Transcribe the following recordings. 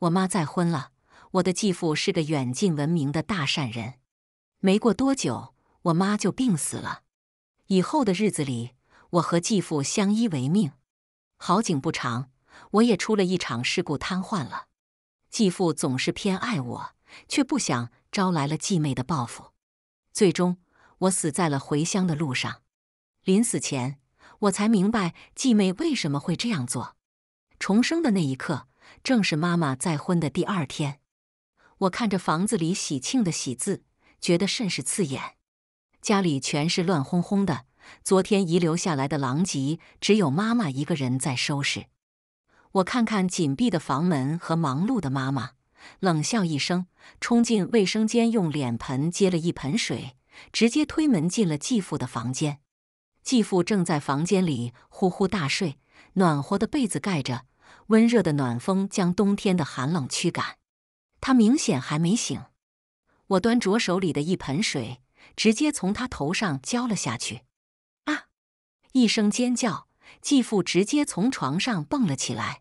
我妈再婚了，我的继父是个远近闻名的大善人。没过多久，我妈就病死了。以后的日子里，我和继父相依为命。好景不长，我也出了一场事故，瘫痪了。继父总是偏爱我，却不想招来了继妹的报复。最终，我死在了回乡的路上。临死前，我才明白继妹为什么会这样做。重生的那一刻。正是妈妈再婚的第二天，我看着房子里喜庆的喜字，觉得甚是刺眼。家里全是乱哄哄的，昨天遗留下来的狼藉，只有妈妈一个人在收拾。我看看紧闭的房门和忙碌的妈妈，冷笑一声，冲进卫生间，用脸盆接了一盆水，直接推门进了继父的房间。继父正在房间里呼呼大睡，暖和的被子盖着。温热的暖风将冬天的寒冷驱赶，他明显还没醒。我端着手里的一盆水，直接从他头上浇了下去。啊！一声尖叫，继父直接从床上蹦了起来，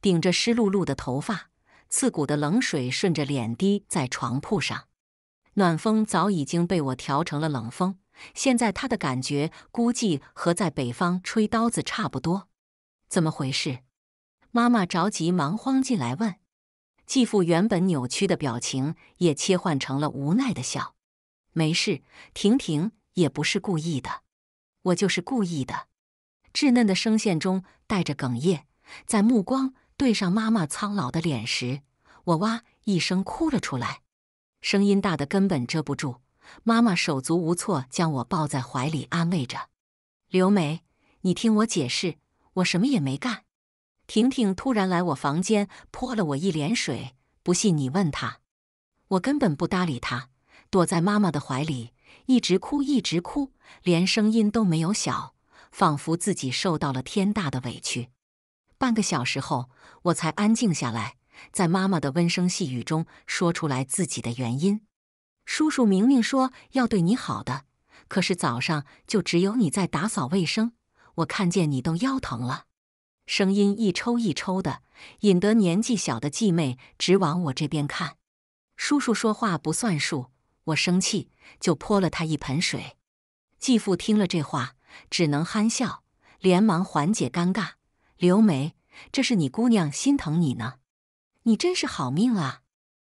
顶着湿漉漉的头发，刺骨的冷水顺着脸滴在床铺上。暖风早已经被我调成了冷风，现在他的感觉估计和在北方吹刀子差不多。怎么回事？妈妈着急忙慌进来问，继父原本扭曲的表情也切换成了无奈的笑。没事，婷婷也不是故意的，我就是故意的。稚嫩的声线中带着哽咽，在目光对上妈妈苍老的脸时，我哇一声哭了出来，声音大的根本遮不住。妈妈手足无措，将我抱在怀里安慰着：“刘梅，你听我解释，我什么也没干。”婷婷突然来我房间，泼了我一脸水。不信你问她，我根本不搭理她，躲在妈妈的怀里，一直哭，一直哭，连声音都没有小，仿佛自己受到了天大的委屈。半个小时后，我才安静下来，在妈妈的温声细语中说出来自己的原因。叔叔明明说要对你好的，可是早上就只有你在打扫卫生，我看见你都腰疼了。声音一抽一抽的，引得年纪小的继妹直往我这边看。叔叔说话不算数，我生气就泼了他一盆水。继父听了这话，只能憨笑，连忙缓解尴尬：“刘梅，这是你姑娘心疼你呢，你真是好命啊。”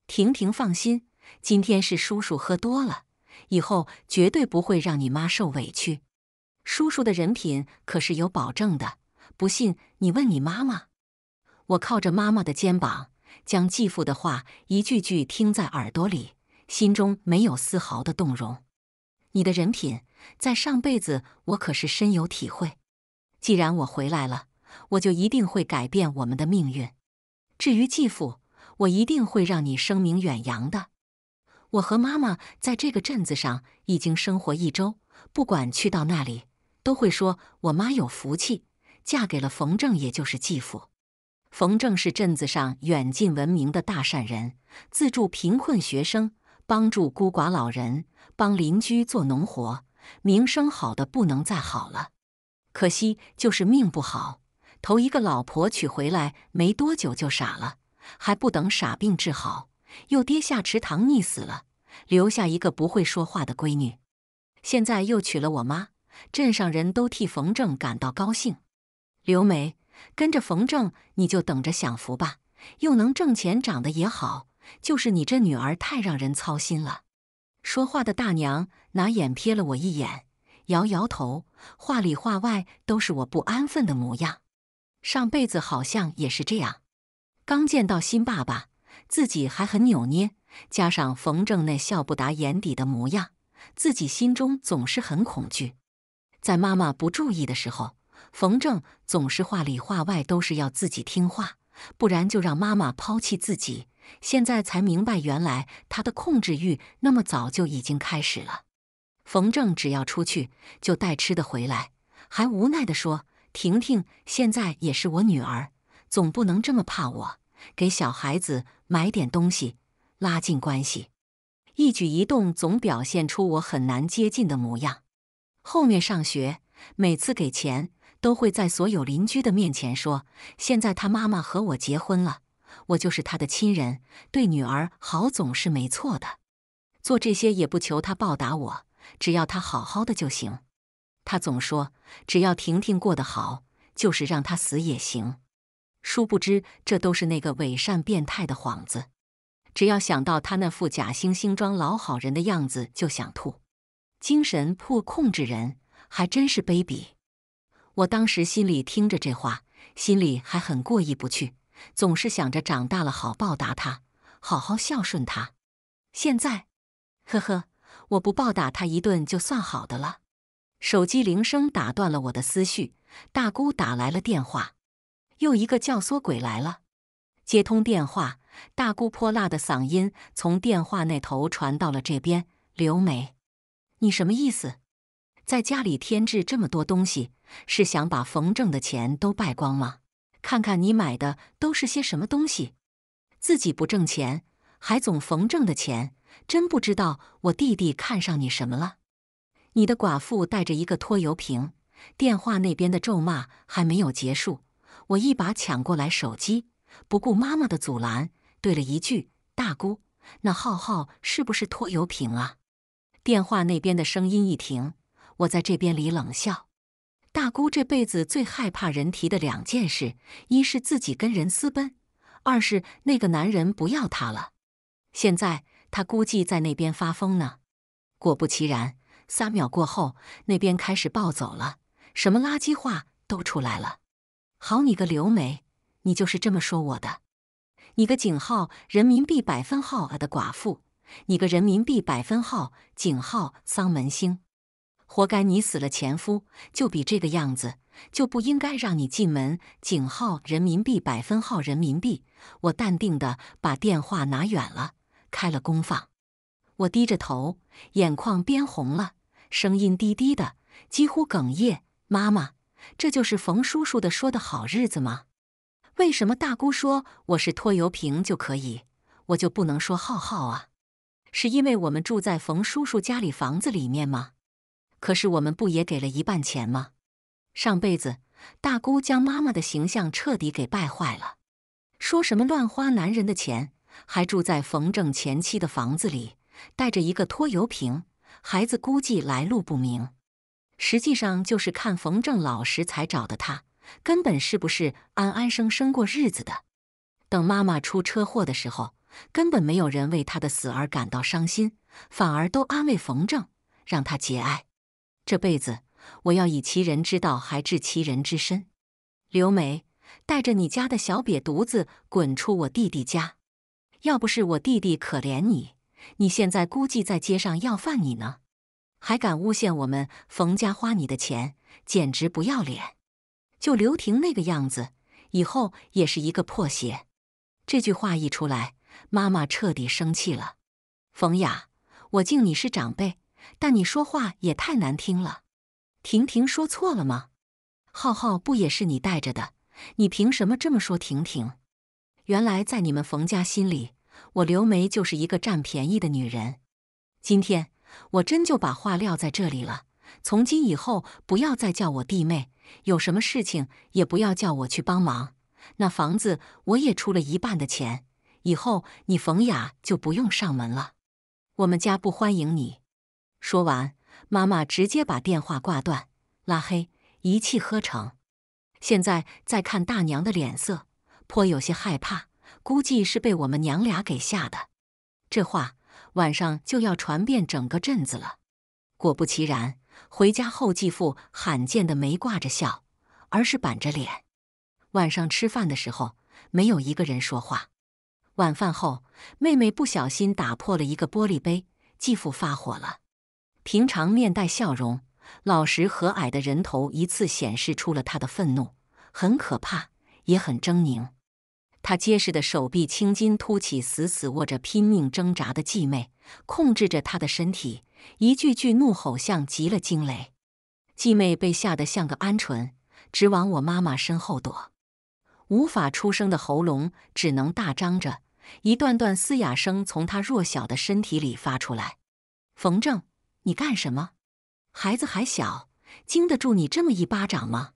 婷婷，放心，今天是叔叔喝多了，以后绝对不会让你妈受委屈。叔叔的人品可是有保证的。不信你问你妈妈。我靠着妈妈的肩膀，将继父的话一句句听在耳朵里，心中没有丝毫的动容。你的人品，在上辈子我可是深有体会。既然我回来了，我就一定会改变我们的命运。至于继父，我一定会让你声名远扬的。我和妈妈在这个镇子上已经生活一周，不管去到那里，都会说我妈有福气。嫁给了冯正，也就是继父。冯正是镇子上远近闻名的大善人，资助贫困学生，帮助孤寡老人，帮邻居做农活，名声好的不能再好了。可惜就是命不好，头一个老婆娶回来没多久就傻了，还不等傻病治好，又跌下池塘溺死了，留下一个不会说话的闺女。现在又娶了我妈，镇上人都替冯正感到高兴。刘梅跟着冯正，你就等着享福吧，又能挣钱，长得也好，就是你这女儿太让人操心了。说话的大娘拿眼瞥了我一眼，摇摇头，话里话外都是我不安分的模样。上辈子好像也是这样，刚见到新爸爸，自己还很扭捏，加上冯正那笑不达眼底的模样，自己心中总是很恐惧。在妈妈不注意的时候。冯正总是话里话外都是要自己听话，不然就让妈妈抛弃自己。现在才明白，原来他的控制欲那么早就已经开始了。冯正只要出去就带吃的回来，还无奈地说：“婷婷现在也是我女儿，总不能这么怕我。给小孩子买点东西，拉近关系。一举一动总表现出我很难接近的模样。后面上学，每次给钱。”都会在所有邻居的面前说：“现在他妈妈和我结婚了，我就是他的亲人，对女儿好总是没错的。做这些也不求他报答我，只要他好好的就行。”他总说：“只要婷婷过得好，就是让他死也行。”殊不知，这都是那个伪善变态的幌子。只要想到他那副假惺惺装老好人的样子，就想吐。精神破控制人，还真是卑鄙。我当时心里听着这话，心里还很过意不去，总是想着长大了好报答他，好好孝顺他。现在，呵呵，我不暴打他一顿就算好的了。手机铃声打断了我的思绪，大姑打来了电话，又一个教唆鬼来了。接通电话，大姑泼辣的嗓音从电话那头传到了这边：“刘梅，你什么意思？”在家里添置这么多东西，是想把冯正的钱都败光吗？看看你买的都是些什么东西，自己不挣钱还总冯正的钱，真不知道我弟弟看上你什么了。你的寡妇带着一个拖油瓶，电话那边的咒骂还没有结束，我一把抢过来手机，不顾妈妈的阻拦，对了一句：“大姑，那浩浩是不是拖油瓶啊？”电话那边的声音一停。我在这边里冷笑，大姑这辈子最害怕人提的两件事，一是自己跟人私奔，二是那个男人不要她了。现在她估计在那边发疯呢。果不其然，三秒过后，那边开始暴走了，什么垃圾话都出来了。好你个刘梅，你就是这么说我的。你个井号人民币百分号啊的寡妇，你个人民币百分号井号丧门星。活该你死了，前夫就比这个样子，就不应该让你进门。井号人民币百分号人民币，我淡定的把电话拿远了，开了功放。我低着头，眼眶边红了，声音低低的，几乎哽咽。妈妈，这就是冯叔叔的说的好日子吗？为什么大姑说我是拖油瓶就可以，我就不能说浩浩啊？是因为我们住在冯叔叔家里房子里面吗？可是我们不也给了一半钱吗？上辈子大姑将妈妈的形象彻底给败坏了，说什么乱花男人的钱，还住在冯正前妻的房子里，带着一个拖油瓶，孩子估计来路不明。实际上就是看冯正老实才找的他，根本是不是安安生生过日子的。等妈妈出车祸的时候，根本没有人为他的死而感到伤心，反而都安慰冯正，让他节哀。这辈子我要以其人之道还治其人之身。刘梅，带着你家的小瘪犊子滚出我弟弟家！要不是我弟弟可怜你，你现在估计在街上要饭你呢。还敢诬陷我们冯家花你的钱，简直不要脸！就刘婷那个样子，以后也是一个破鞋。这句话一出来，妈妈彻底生气了。冯雅，我敬你是长辈。但你说话也太难听了，婷婷说错了吗？浩浩不也是你带着的？你凭什么这么说婷婷？原来在你们冯家心里，我刘梅就是一个占便宜的女人。今天我真就把话撂在这里了，从今以后不要再叫我弟妹，有什么事情也不要叫我去帮忙。那房子我也出了一半的钱，以后你冯雅就不用上门了，我们家不欢迎你。说完，妈妈直接把电话挂断，拉黑，一气呵成。现在再看大娘的脸色，颇有些害怕，估计是被我们娘俩给吓的。这话晚上就要传遍整个镇子了。果不其然，回家后继父罕见的没挂着笑，而是板着脸。晚上吃饭的时候，没有一个人说话。晚饭后，妹妹不小心打破了一个玻璃杯，继父发火了。平常面带笑容、老实和蔼的人头一次显示出了他的愤怒，很可怕，也很狰狞。他结实的手臂青筋凸起，死死握着拼命挣扎的继妹，控制着她的身体。一句句怒吼像极了惊雷。继妹被吓得像个鹌鹑，直往我妈妈身后躲，无法出声的喉咙只能大张着，一段段嘶哑声从她弱小的身体里发出来。冯正。你干什么？孩子还小，经得住你这么一巴掌吗？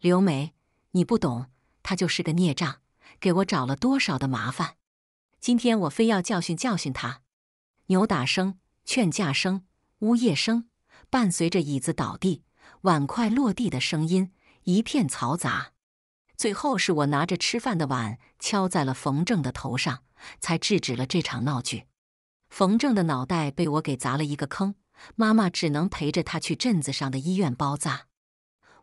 刘梅，你不懂，他就是个孽障，给我找了多少的麻烦！今天我非要教训教训他。扭打声、劝架声、呜咽声，伴随着椅子倒地、碗筷落地的声音，一片嘈杂。最后是我拿着吃饭的碗敲在了冯正的头上，才制止了这场闹剧。冯正的脑袋被我给砸了一个坑。妈妈只能陪着他去镇子上的医院包扎。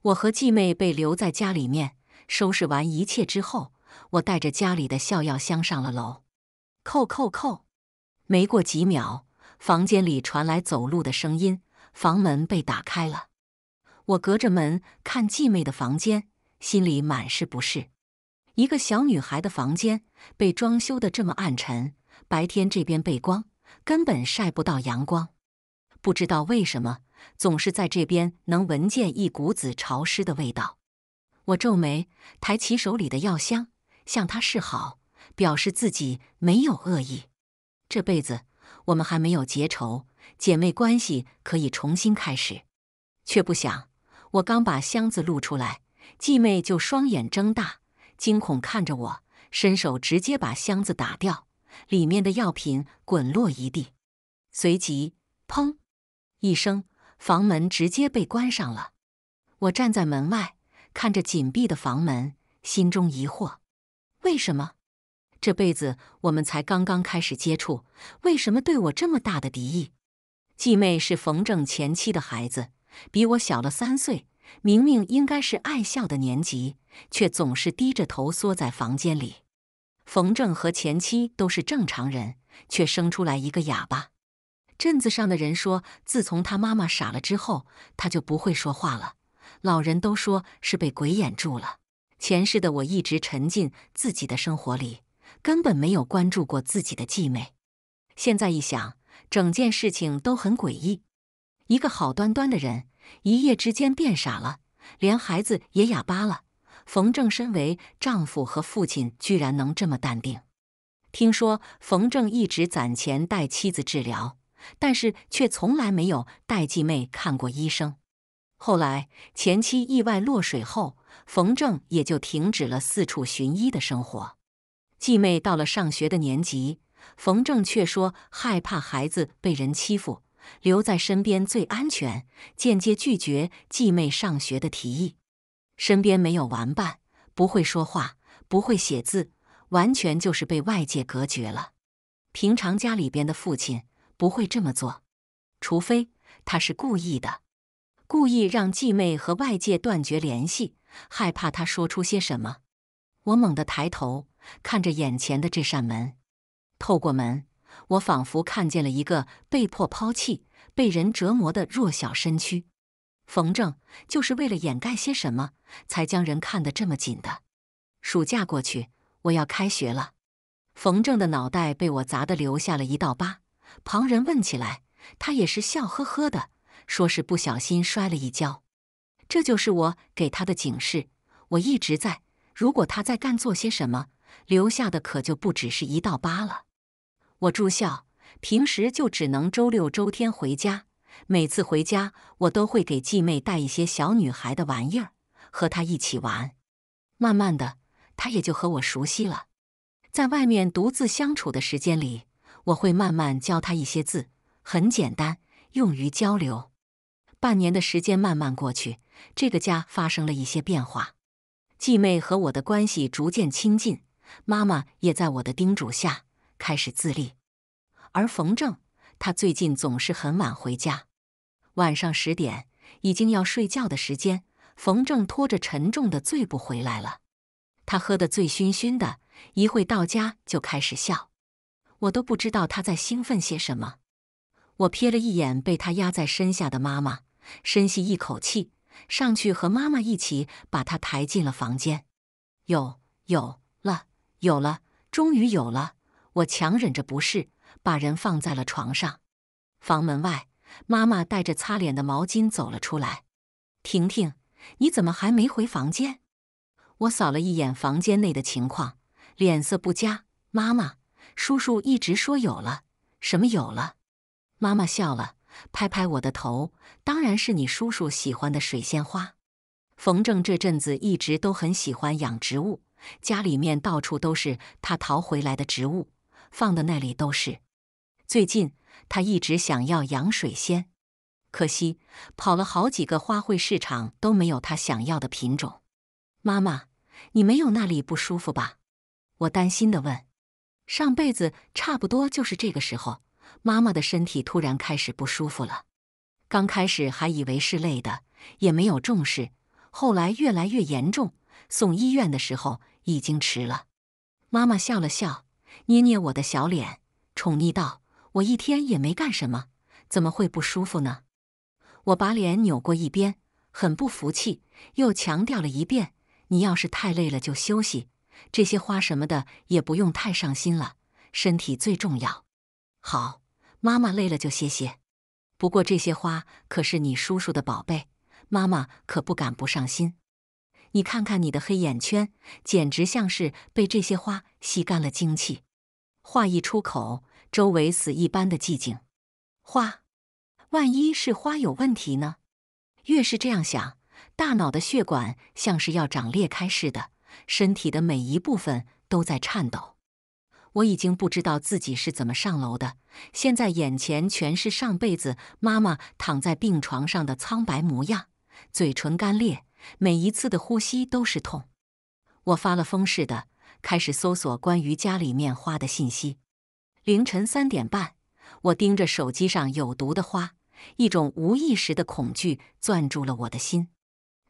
我和继妹被留在家里面收拾完一切之后，我带着家里的笑药箱上了楼。扣扣扣！没过几秒，房间里传来走路的声音，房门被打开了。我隔着门看继妹的房间，心里满是不适。一个小女孩的房间被装修的这么暗沉，白天这边背光，根本晒不到阳光。不知道为什么，总是在这边能闻见一股子潮湿的味道。我皱眉，抬起手里的药箱，向她示好，表示自己没有恶意。这辈子我们还没有结仇，姐妹关系可以重新开始。却不想，我刚把箱子露出来，继妹就双眼睁大，惊恐看着我，伸手直接把箱子打掉，里面的药品滚落一地。随即，砰！一声，房门直接被关上了。我站在门外，看着紧闭的房门，心中疑惑：为什么？这辈子我们才刚刚开始接触，为什么对我这么大的敌意？继妹是冯正前妻的孩子，比我小了三岁，明明应该是爱笑的年纪，却总是低着头缩在房间里。冯正和前妻都是正常人，却生出来一个哑巴。镇子上的人说，自从他妈妈傻了之后，他就不会说话了。老人都说是被鬼眼住了。前世的我一直沉浸自己的生活里，根本没有关注过自己的继妹。现在一想，整件事情都很诡异。一个好端端的人，一夜之间变傻了，连孩子也哑巴了。冯正身为丈夫和父亲，居然能这么淡定。听说冯正一直攒钱带妻子治疗。但是却从来没有带继妹看过医生。后来前妻意外落水后，冯正也就停止了四处寻医的生活。继妹到了上学的年级，冯正却说害怕孩子被人欺负，留在身边最安全，间接拒绝继妹上学的提议。身边没有玩伴，不会说话，不会写字，完全就是被外界隔绝了。平常家里边的父亲。不会这么做，除非他是故意的，故意让继妹和外界断绝联系，害怕他说出些什么。我猛地抬头，看着眼前的这扇门，透过门，我仿佛看见了一个被迫抛弃、被人折磨的弱小身躯。冯正就是为了掩盖些什么，才将人看得这么紧的。暑假过去，我要开学了。冯正的脑袋被我砸得留下了一道疤。旁人问起来，他也是笑呵呵的，说是不小心摔了一跤。这就是我给他的警示。我一直在，如果他在干做些什么，留下的可就不只是一道疤了。我住校，平时就只能周六周天回家。每次回家，我都会给继妹带一些小女孩的玩意儿，和她一起玩。慢慢的，她也就和我熟悉了。在外面独自相处的时间里。我会慢慢教他一些字，很简单，用于交流。半年的时间慢慢过去，这个家发生了一些变化。继妹和我的关系逐渐亲近，妈妈也在我的叮嘱下开始自立。而冯正，他最近总是很晚回家。晚上十点，已经要睡觉的时间，冯正拖着沉重的醉步回来了。他喝得醉醺醺的，一会到家就开始笑。我都不知道他在兴奋些什么。我瞥了一眼被他压在身下的妈妈，深吸一口气，上去和妈妈一起把他抬进了房间。有有了有了，终于有了！我强忍着不适，把人放在了床上。房门外，妈妈带着擦脸的毛巾走了出来。“婷婷，你怎么还没回房间？”我扫了一眼房间内的情况，脸色不佳。妈妈。叔叔一直说有了什么有了，妈妈笑了，拍拍我的头，当然是你叔叔喜欢的水仙花。冯正这阵子一直都很喜欢养植物，家里面到处都是他淘回来的植物，放的那里都是。最近他一直想要养水仙，可惜跑了好几个花卉市场都没有他想要的品种。妈妈，你没有那里不舒服吧？我担心的问。上辈子差不多就是这个时候，妈妈的身体突然开始不舒服了。刚开始还以为是累的，也没有重视。后来越来越严重，送医院的时候已经迟了。妈妈笑了笑，捏捏我的小脸，宠溺道：“我一天也没干什么，怎么会不舒服呢？”我把脸扭过一边，很不服气，又强调了一遍：“你要是太累了，就休息。”这些花什么的也不用太上心了，身体最重要。好，妈妈累了就歇歇。不过这些花可是你叔叔的宝贝，妈妈可不敢不上心。你看看你的黑眼圈，简直像是被这些花吸干了精气。话一出口，周围死一般的寂静。花，万一是花有问题呢？越是这样想，大脑的血管像是要长裂开似的。身体的每一部分都在颤抖，我已经不知道自己是怎么上楼的。现在眼前全是上辈子妈妈躺在病床上的苍白模样，嘴唇干裂，每一次的呼吸都是痛。我发了疯似的开始搜索关于家里面花的信息。凌晨三点半，我盯着手机上有毒的花，一种无意识的恐惧攥住了我的心。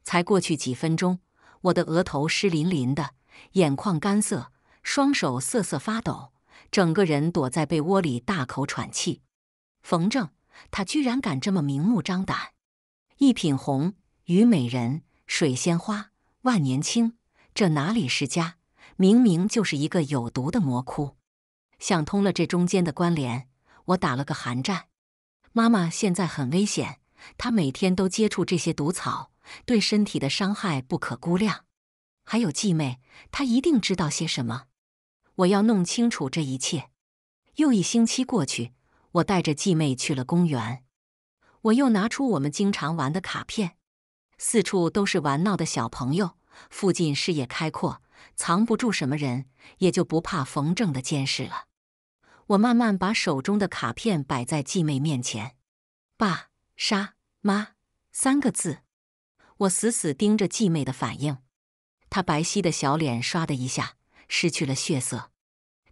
才过去几分钟。我的额头湿淋淋的，眼眶干涩，双手瑟瑟发抖，整个人躲在被窝里大口喘气。冯正，他居然敢这么明目张胆！一品红、虞美人、水仙花、万年青，这哪里是家？明明就是一个有毒的魔窟！想通了这中间的关联，我打了个寒战。妈妈现在很危险，她每天都接触这些毒草。对身体的伤害不可估量，还有继妹，她一定知道些什么。我要弄清楚这一切。又一星期过去，我带着继妹去了公园。我又拿出我们经常玩的卡片。四处都是玩闹的小朋友，附近视野开阔，藏不住什么人，也就不怕冯正的监视了。我慢慢把手中的卡片摆在继妹面前，“爸、杀、妈”三个字。我死死盯着继妹的反应，她白皙的小脸唰的一下失去了血色。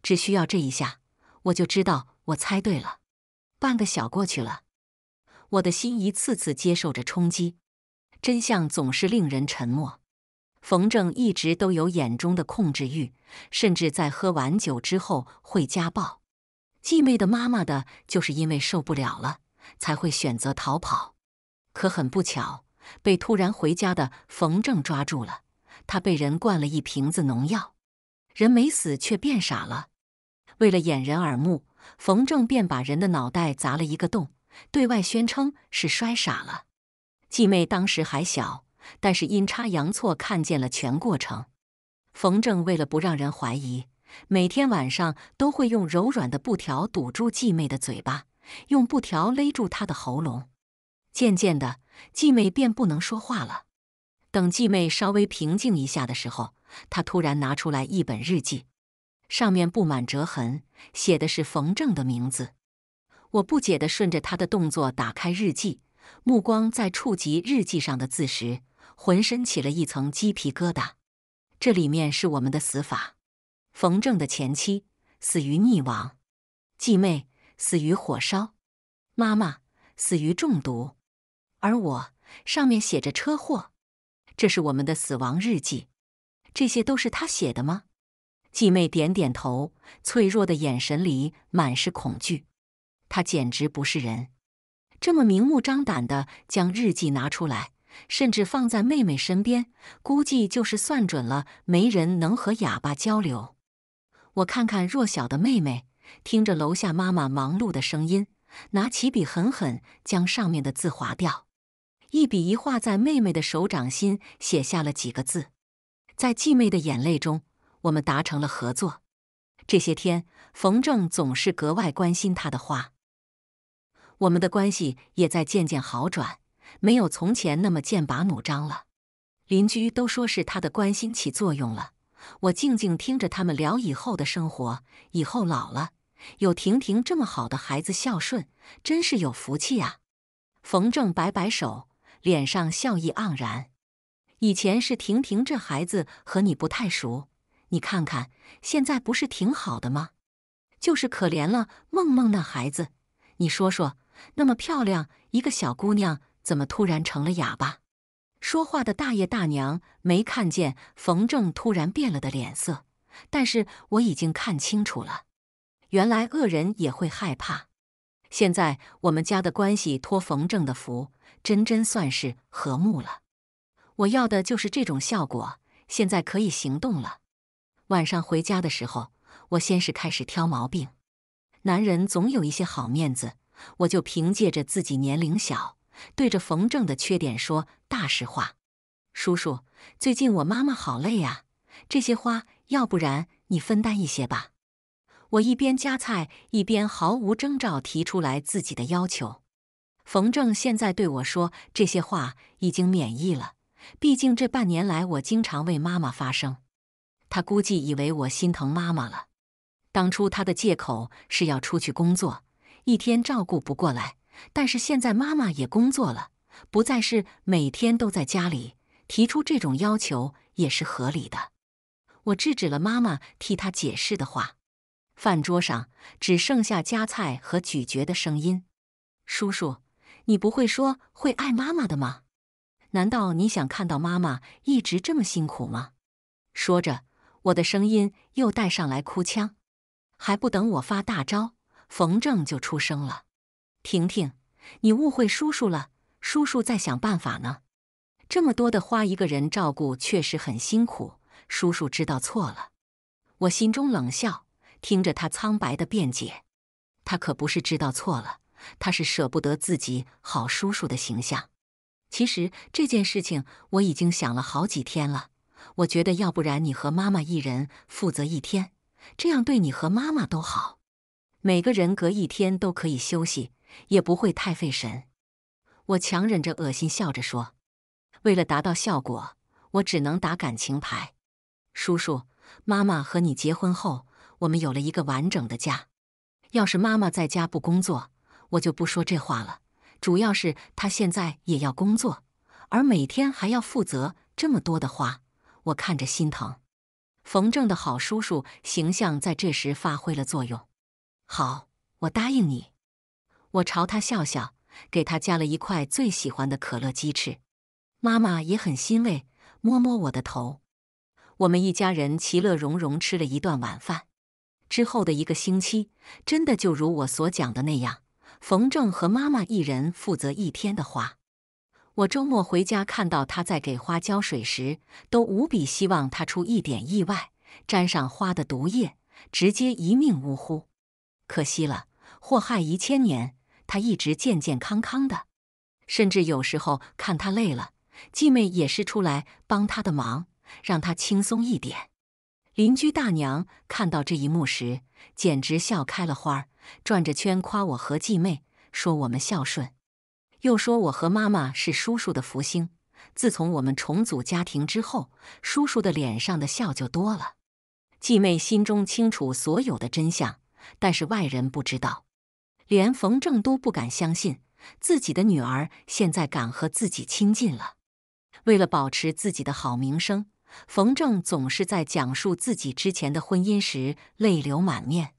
只需要这一下，我就知道我猜对了。半个小过去了，我的心一次次接受着冲击。真相总是令人沉默。冯正一直都有眼中的控制欲，甚至在喝完酒之后会家暴。继妹的妈妈的就是因为受不了了，才会选择逃跑。可很不巧。被突然回家的冯正抓住了，他被人灌了一瓶子农药，人没死却变傻了。为了掩人耳目，冯正便把人的脑袋砸了一个洞，对外宣称是摔傻了。继妹当时还小，但是阴差阳错看见了全过程。冯正为了不让人怀疑，每天晚上都会用柔软的布条堵住继妹的嘴巴，用布条勒住她的喉咙。渐渐的。继妹便不能说话了。等继妹稍微平静一下的时候，她突然拿出来一本日记，上面布满折痕，写的是冯正的名字。我不解地顺着她的动作打开日记，目光在触及日记上的字时，浑身起了一层鸡皮疙瘩。这里面是我们的死法：冯正的前妻死于溺亡，继妹死于火烧，妈妈死于中毒。而我上面写着车祸，这是我们的死亡日记，这些都是他写的吗？继妹点点头，脆弱的眼神里满是恐惧。他简直不是人，这么明目张胆的将日记拿出来，甚至放在妹妹身边，估计就是算准了没人能和哑巴交流。我看看弱小的妹妹，听着楼下妈妈忙碌的声音，拿起笔狠狠将上面的字划掉。一笔一画在妹妹的手掌心写下了几个字，在继妹的眼泪中，我们达成了合作。这些天，冯正总是格外关心她的话。我们的关系也在渐渐好转，没有从前那么剑拔弩张了。邻居都说是他的关心起作用了。我静静听着他们聊以后的生活，以后老了有婷婷这么好的孩子孝顺，真是有福气啊。冯正摆摆手。脸上笑意盎然，以前是婷婷这孩子和你不太熟，你看看现在不是挺好的吗？就是可怜了梦梦那孩子，你说说，那么漂亮一个小姑娘，怎么突然成了哑巴？说话的大爷大娘没看见冯正突然变了的脸色，但是我已经看清楚了，原来恶人也会害怕。现在我们家的关系托冯正的福。真真算是和睦了，我要的就是这种效果。现在可以行动了。晚上回家的时候，我先是开始挑毛病。男人总有一些好面子，我就凭借着自己年龄小，对着冯正的缺点说大实话。叔叔，最近我妈妈好累啊，这些花要不然你分担一些吧。我一边夹菜，一边毫无征兆提出来自己的要求。冯正现在对我说这些话已经免疫了，毕竟这半年来我经常为妈妈发声，他估计以为我心疼妈妈了。当初他的借口是要出去工作，一天照顾不过来，但是现在妈妈也工作了，不再是每天都在家里，提出这种要求也是合理的。我制止了妈妈替他解释的话，饭桌上只剩下夹菜和咀嚼的声音，叔叔。你不会说会爱妈妈的吗？难道你想看到妈妈一直这么辛苦吗？说着，我的声音又带上来哭腔。还不等我发大招，冯正就出声了：“婷婷，你误会叔叔了，叔叔在想办法呢。这么多的花，一个人照顾确实很辛苦，叔叔知道错了。”我心中冷笑，听着他苍白的辩解，他可不是知道错了。他是舍不得自己好叔叔的形象。其实这件事情我已经想了好几天了。我觉得要不然你和妈妈一人负责一天，这样对你和妈妈都好。每个人隔一天都可以休息，也不会太费神。我强忍着恶心笑着说：“为了达到效果，我只能打感情牌。”叔叔，妈妈和你结婚后，我们有了一个完整的家。要是妈妈在家不工作，我就不说这话了，主要是他现在也要工作，而每天还要负责这么多的话，我看着心疼。冯正的好叔叔形象在这时发挥了作用。好，我答应你。我朝他笑笑，给他加了一块最喜欢的可乐鸡翅。妈妈也很欣慰，摸摸我的头。我们一家人其乐融融吃了一段晚饭。之后的一个星期，真的就如我所讲的那样。冯正和妈妈一人负责一天的花。我周末回家看到他在给花浇水时，都无比希望他出一点意外，沾上花的毒液，直接一命呜呼。可惜了，祸害一千年，他一直健健康康的。甚至有时候看他累了，继妹也是出来帮他的忙，让他轻松一点。邻居大娘看到这一幕时，简直笑开了花儿。转着圈夸我和继妹，说我们孝顺，又说我和妈妈是叔叔的福星。自从我们重组家庭之后，叔叔的脸上的笑就多了。继妹心中清楚所有的真相，但是外人不知道，连冯正都不敢相信自己的女儿现在敢和自己亲近了。为了保持自己的好名声，冯正总是在讲述自己之前的婚姻时泪流满面。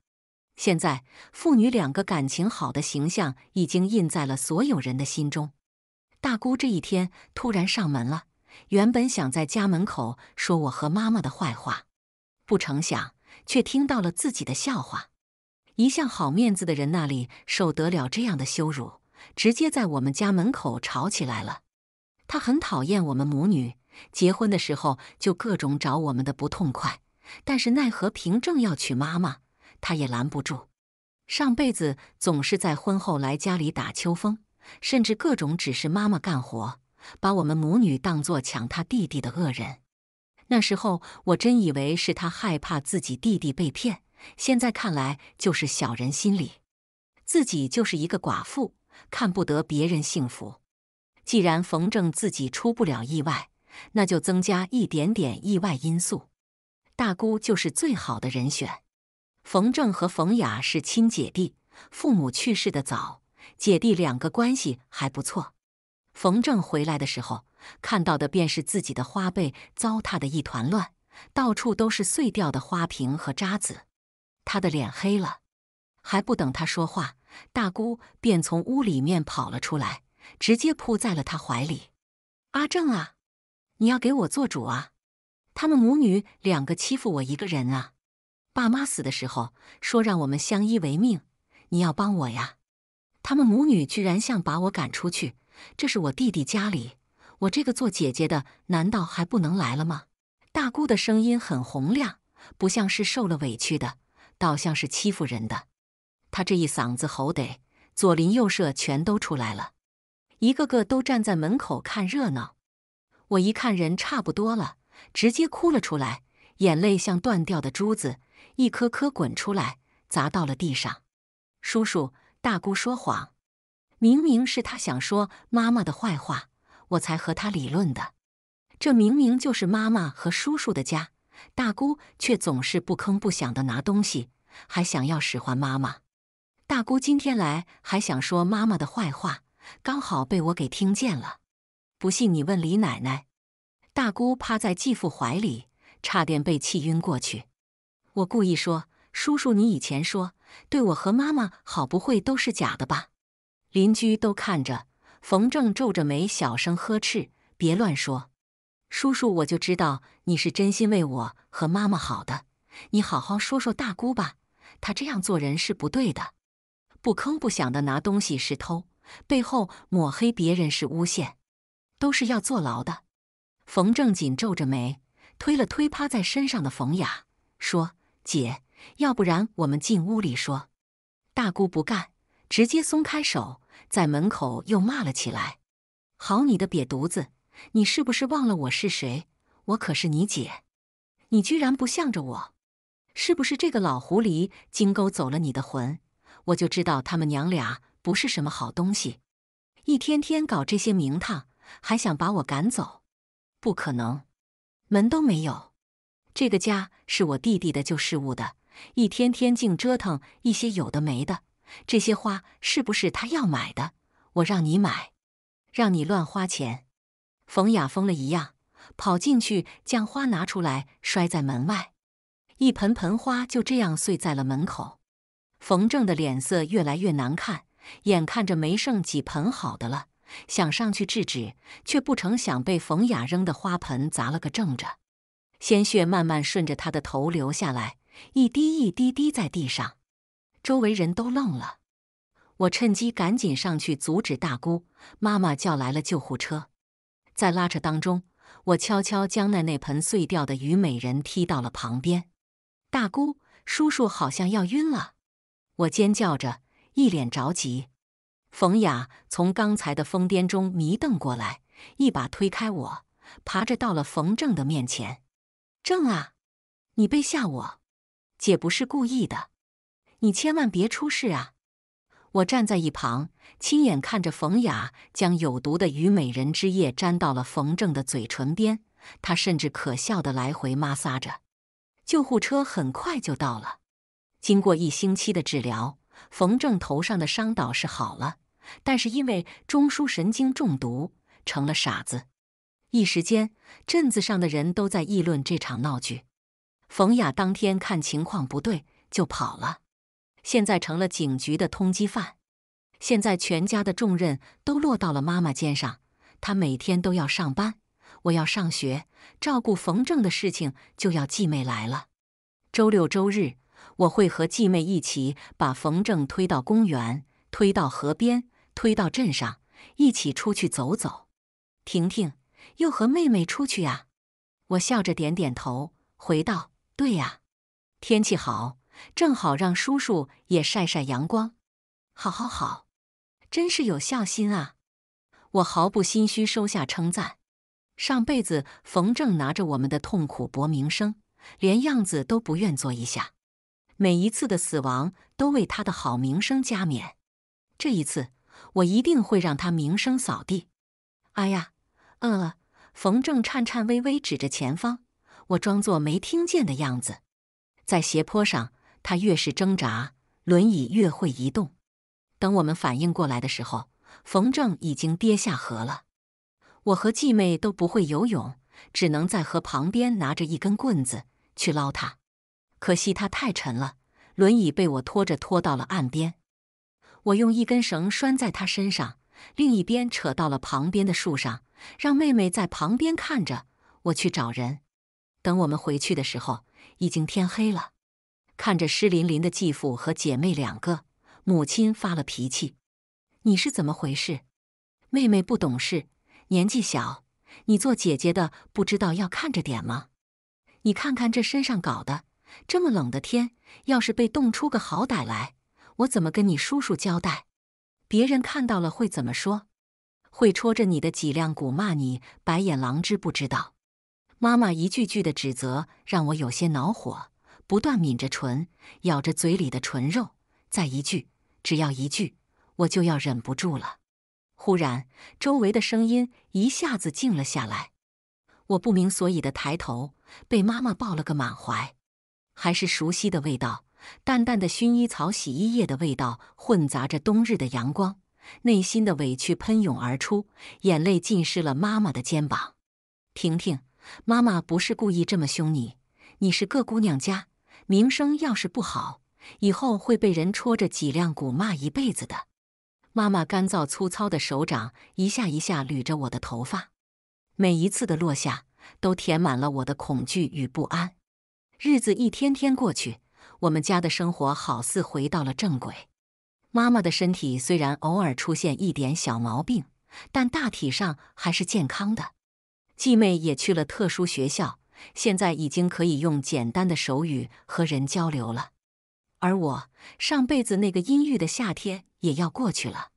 现在父女两个感情好的形象已经印在了所有人的心中。大姑这一天突然上门了，原本想在家门口说我和妈妈的坏话，不成想却听到了自己的笑话。一向好面子的人那里受得了这样的羞辱，直接在我们家门口吵起来了。他很讨厌我们母女，结婚的时候就各种找我们的不痛快，但是奈何凭证要娶妈妈。他也拦不住。上辈子总是在婚后来家里打秋风，甚至各种指示妈妈干活，把我们母女当作抢他弟弟的恶人。那时候我真以为是他害怕自己弟弟被骗，现在看来就是小人心理。自己就是一个寡妇，看不得别人幸福。既然冯正自己出不了意外，那就增加一点点意外因素。大姑就是最好的人选。冯正和冯雅是亲姐弟，父母去世的早，姐弟两个关系还不错。冯正回来的时候，看到的便是自己的花被糟蹋的一团乱，到处都是碎掉的花瓶和渣子，他的脸黑了。还不等他说话，大姑便从屋里面跑了出来，直接扑在了他怀里：“阿正啊，你要给我做主啊！他们母女两个欺负我一个人啊！”爸妈死的时候说让我们相依为命，你要帮我呀！他们母女居然想把我赶出去，这是我弟弟家里，我这个做姐姐的难道还不能来了吗？大姑的声音很洪亮，不像是受了委屈的，倒像是欺负人的。她这一嗓子吼得，左邻右舍全都出来了，一个个都站在门口看热闹。我一看人差不多了，直接哭了出来，眼泪像断掉的珠子。一颗颗滚出来，砸到了地上。叔叔、大姑说谎，明明是他想说妈妈的坏话，我才和他理论的。这明明就是妈妈和叔叔的家，大姑却总是不吭不响的拿东西，还想要使唤妈妈。大姑今天来还想说妈妈的坏话，刚好被我给听见了。不信你问李奶奶。大姑趴在继父怀里，差点被气晕过去。我故意说，叔叔，你以前说对我和妈妈好，不会都是假的吧？邻居都看着，冯正皱着眉，小声呵斥：“别乱说，叔叔，我就知道你是真心为我和妈妈好的。你好好说说大姑吧，她这样做人是不对的。不吭不响的拿东西是偷，背后抹黑别人是诬陷，都是要坐牢的。”冯正紧皱着眉，推了推趴在身上的冯雅，说。姐，要不然我们进屋里说。大姑不干，直接松开手，在门口又骂了起来：“好你的瘪犊子，你是不是忘了我是谁？我可是你姐，你居然不向着我，是不是这个老狐狸金钩走了你的魂？我就知道他们娘俩不是什么好东西，一天天搞这些名堂，还想把我赶走？不可能，门都没有。”这个家是我弟弟的旧事物的，一天天净折腾一些有的没的。这些花是不是他要买的？我让你买，让你乱花钱！冯雅疯了一样跑进去，将花拿出来，摔在门外。一盆盆花就这样碎在了门口。冯正的脸色越来越难看，眼看着没剩几盆好的了，想上去制止，却不成想被冯雅扔的花盆砸了个正着。鲜血慢慢顺着他的头流下来，一滴一滴滴在地上。周围人都愣了。我趁机赶紧上去阻止大姑。妈妈叫来了救护车。在拉扯当中，我悄悄将那那盆碎掉的虞美人踢到了旁边。大姑，叔叔好像要晕了！我尖叫着，一脸着急。冯雅从刚才的疯癫中迷瞪过来，一把推开我，爬着到了冯正的面前。正啊，你别吓我，姐不是故意的，你千万别出事啊！我站在一旁，亲眼看着冯雅将有毒的虞美人汁液沾到了冯正的嘴唇边，他甚至可笑的来回摩挲着。救护车很快就到了。经过一星期的治疗，冯正头上的伤倒是好了，但是因为中枢神经中毒，成了傻子。一时间，镇子上的人都在议论这场闹剧。冯雅当天看情况不对就跑了，现在成了警局的通缉犯。现在全家的重任都落到了妈妈肩上，她每天都要上班，我要上学，照顾冯正的事情就要继妹来了。周六周日，我会和继妹一起把冯正推到公园，推到河边，推到镇上，一起出去走走。婷婷。又和妹妹出去呀？我笑着点点头，回道：“对呀，天气好，正好让叔叔也晒晒阳光。”“好，好，好，真是有孝心啊！”我毫不心虚收下称赞。上辈子冯正拿着我们的痛苦博名声，连样子都不愿做一下，每一次的死亡都为他的好名声加冕。这一次，我一定会让他名声扫地。哎呀！呃，冯正颤颤巍巍指着前方，我装作没听见的样子。在斜坡上，他越是挣扎，轮椅越会移动。等我们反应过来的时候，冯正已经跌下河了。我和继妹都不会游泳，只能在河旁边拿着一根棍子去捞他。可惜他太沉了，轮椅被我拖着拖到了岸边。我用一根绳拴在他身上，另一边扯到了旁边的树上。让妹妹在旁边看着，我去找人。等我们回去的时候，已经天黑了。看着湿淋淋的继父和姐妹两个，母亲发了脾气：“你是怎么回事？妹妹不懂事，年纪小，你做姐姐的不知道要看着点吗？你看看这身上搞的，这么冷的天，要是被冻出个好歹来，我怎么跟你叔叔交代？别人看到了会怎么说？”会戳着你的脊梁骨骂你白眼狼，知不知道？妈妈一句句的指责让我有些恼火，不断抿着唇，咬着嘴里的唇肉。再一句，只要一句，我就要忍不住了。忽然，周围的声音一下子静了下来。我不明所以的抬头，被妈妈抱了个满怀，还是熟悉的味道，淡淡的薰衣草洗衣液的味道，混杂着冬日的阳光。内心的委屈喷涌而出，眼泪浸湿了妈妈的肩膀。婷婷，妈妈不是故意这么凶你，你是个姑娘家，名声要是不好，以后会被人戳着脊梁骨骂一辈子的。妈妈干燥粗糙的手掌一下一下捋着我的头发，每一次的落下都填满了我的恐惧与不安。日子一天天过去，我们家的生活好似回到了正轨。妈妈的身体虽然偶尔出现一点小毛病，但大体上还是健康的。继妹也去了特殊学校，现在已经可以用简单的手语和人交流了。而我上辈子那个阴郁的夏天也要过去了。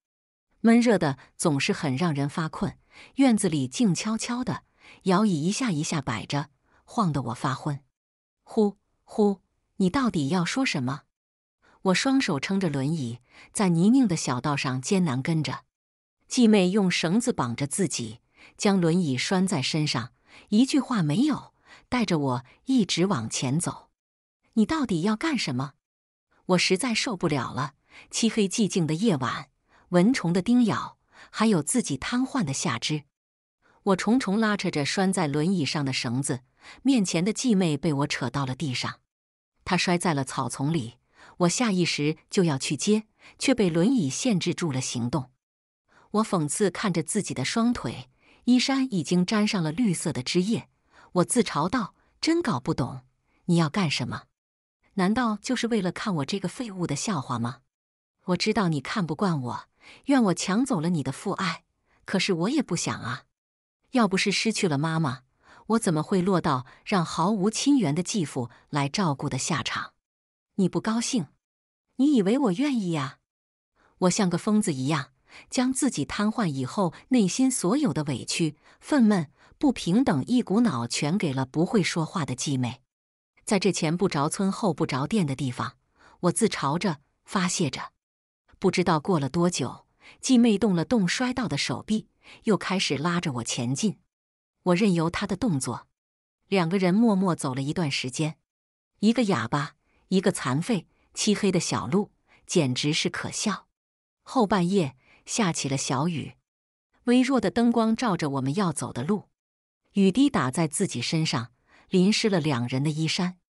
闷热的总是很让人发困，院子里静悄悄的，摇椅一下一下摆着，晃得我发昏。呼呼，你到底要说什么？我双手撑着轮椅，在泥泞的小道上艰难跟着。继妹用绳子绑着自己，将轮椅拴在身上，一句话没有，带着我一直往前走。你到底要干什么？我实在受不了了。漆黑寂静的夜晚，蚊虫的叮咬，还有自己瘫痪的下肢，我重重拉扯着拴在轮椅上的绳子，面前的继妹被我扯到了地上，她摔在了草丛里。我下意识就要去接，却被轮椅限制住了行动。我讽刺看着自己的双腿，衣衫已经沾上了绿色的汁液。我自嘲道：“真搞不懂，你要干什么？难道就是为了看我这个废物的笑话吗？”我知道你看不惯我，怨我抢走了你的父爱，可是我也不想啊。要不是失去了妈妈，我怎么会落到让毫无亲缘的继父来照顾的下场？你不高兴？你以为我愿意呀？我像个疯子一样，将自己瘫痪以后内心所有的委屈、愤懑、不平等，一股脑全给了不会说话的季妹。在这前不着村后不着店的地方，我自嘲着，发泄着。不知道过了多久，季妹动了动摔到的手臂，又开始拉着我前进。我任由她的动作，两个人默默走了一段时间。一个哑巴。一个残废，漆黑的小路，简直是可笑。后半夜下起了小雨，微弱的灯光照着我们要走的路，雨滴打在自己身上，淋湿了两人的衣衫。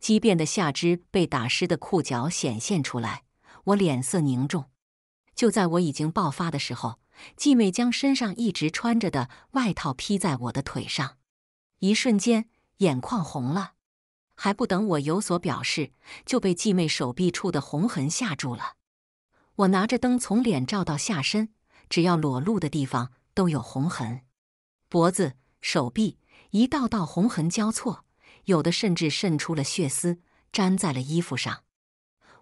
畸变的下肢被打湿的裤脚显现出来，我脸色凝重。就在我已经爆发的时候，继妹将身上一直穿着的外套披在我的腿上，一瞬间眼眶红了。还不等我有所表示，就被继妹手臂处的红痕吓住了。我拿着灯从脸照到下身，只要裸露的地方都有红痕，脖子、手臂，一道道红痕交错，有的甚至渗出了血丝，粘在了衣服上。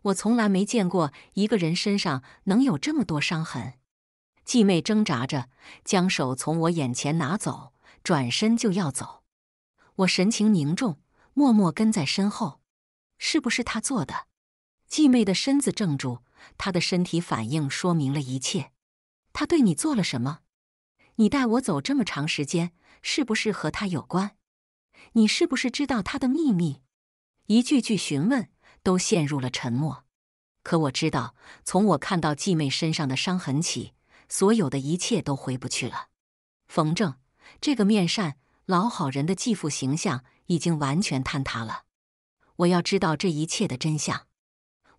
我从来没见过一个人身上能有这么多伤痕。继妹挣扎着将手从我眼前拿走，转身就要走。我神情凝重。默默跟在身后，是不是他做的？继妹的身子怔住，她的身体反应说明了一切。他对你做了什么？你带我走这么长时间，是不是和他有关？你是不是知道他的秘密？一句句询问，都陷入了沉默。可我知道，从我看到继妹身上的伤痕起，所有的一切都回不去了。冯正，这个面善、老好人的继父形象。已经完全坍塌了。我要知道这一切的真相。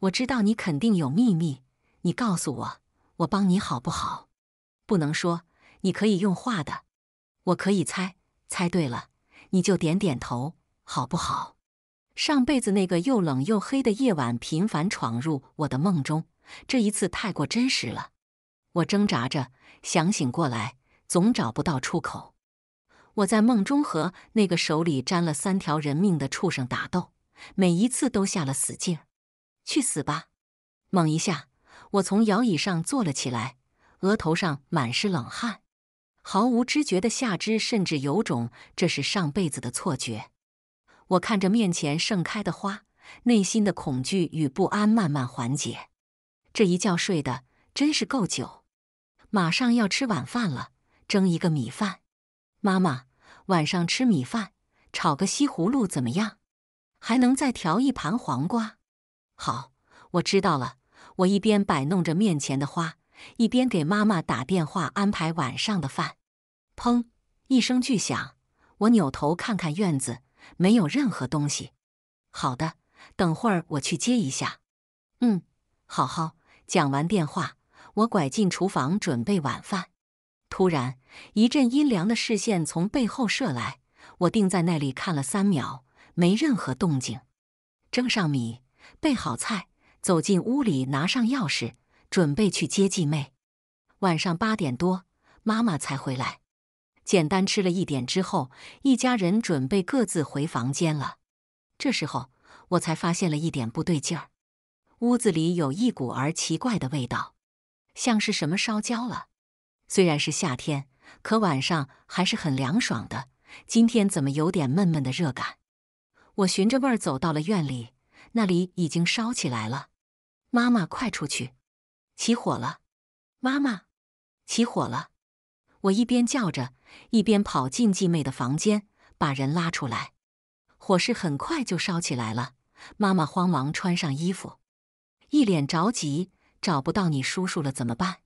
我知道你肯定有秘密，你告诉我，我帮你，好不好？不能说，你可以用画的，我可以猜，猜对了你就点点头，好不好？上辈子那个又冷又黑的夜晚频繁闯入我的梦中，这一次太过真实了。我挣扎着想醒过来，总找不到出口。我在梦中和那个手里沾了三条人命的畜生打斗，每一次都下了死劲去死吧！猛一下，我从摇椅上坐了起来，额头上满是冷汗，毫无知觉的下肢甚至有种这是上辈子的错觉。我看着面前盛开的花，内心的恐惧与不安慢慢缓解。这一觉睡得真是够久，马上要吃晚饭了，蒸一个米饭。妈妈，晚上吃米饭，炒个西葫芦怎么样？还能再调一盘黄瓜。好，我知道了。我一边摆弄着面前的花，一边给妈妈打电话安排晚上的饭。砰！一声巨响，我扭头看看院子，没有任何东西。好的，等会儿我去接一下。嗯，好好。讲完电话，我拐进厨房准备晚饭。突然，一阵阴凉的视线从背后射来，我定在那里看了三秒，没任何动静。蒸上米，备好菜，走进屋里，拿上钥匙，准备去接继妹。晚上八点多，妈妈才回来，简单吃了一点之后，一家人准备各自回房间了。这时候，我才发现了一点不对劲儿，屋子里有一股儿奇怪的味道，像是什么烧焦了。虽然是夏天，可晚上还是很凉爽的。今天怎么有点闷闷的热感？我循着味儿走到了院里，那里已经烧起来了。妈妈，快出去！起火了！妈妈，起火了！我一边叫着，一边跑进继妹的房间，把人拉出来。火势很快就烧起来了。妈妈慌忙穿上衣服，一脸着急：“找不到你叔叔了，怎么办？”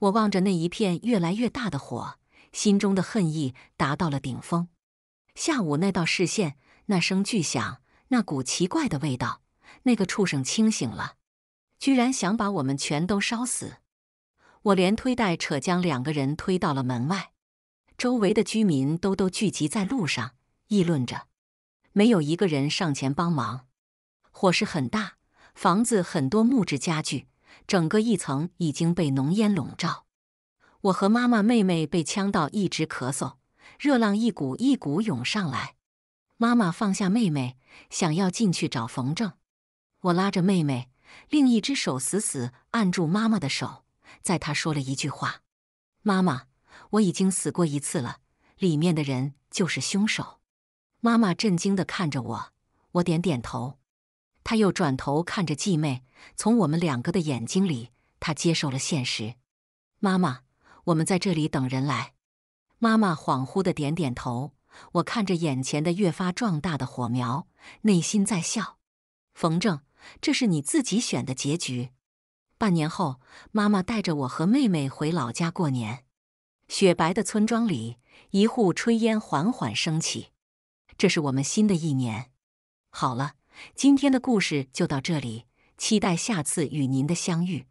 我望着那一片越来越大的火，心中的恨意达到了顶峰。下午那道视线，那声巨响，那股奇怪的味道，那个畜生清醒了，居然想把我们全都烧死。我连推带扯，将两个人推到了门外。周围的居民都都聚集在路上议论着，没有一个人上前帮忙。火势很大，房子很多木质家具。整个一层已经被浓烟笼罩，我和妈妈、妹妹被呛到一直咳嗽，热浪一股一股涌上来。妈妈放下妹妹，想要进去找冯正，我拉着妹妹，另一只手死死按住妈妈的手，在她说了一句话：“妈妈，我已经死过一次了，里面的人就是凶手。”妈妈震惊地看着我，我点点头，他又转头看着继妹。从我们两个的眼睛里，他接受了现实。妈妈，我们在这里等人来。妈妈恍惚的点点头。我看着眼前的越发壮大的火苗，内心在笑。冯正，这是你自己选的结局。半年后，妈妈带着我和妹妹回老家过年。雪白的村庄里，一户炊烟缓缓升起。这是我们新的一年。好了，今天的故事就到这里。期待下次与您的相遇。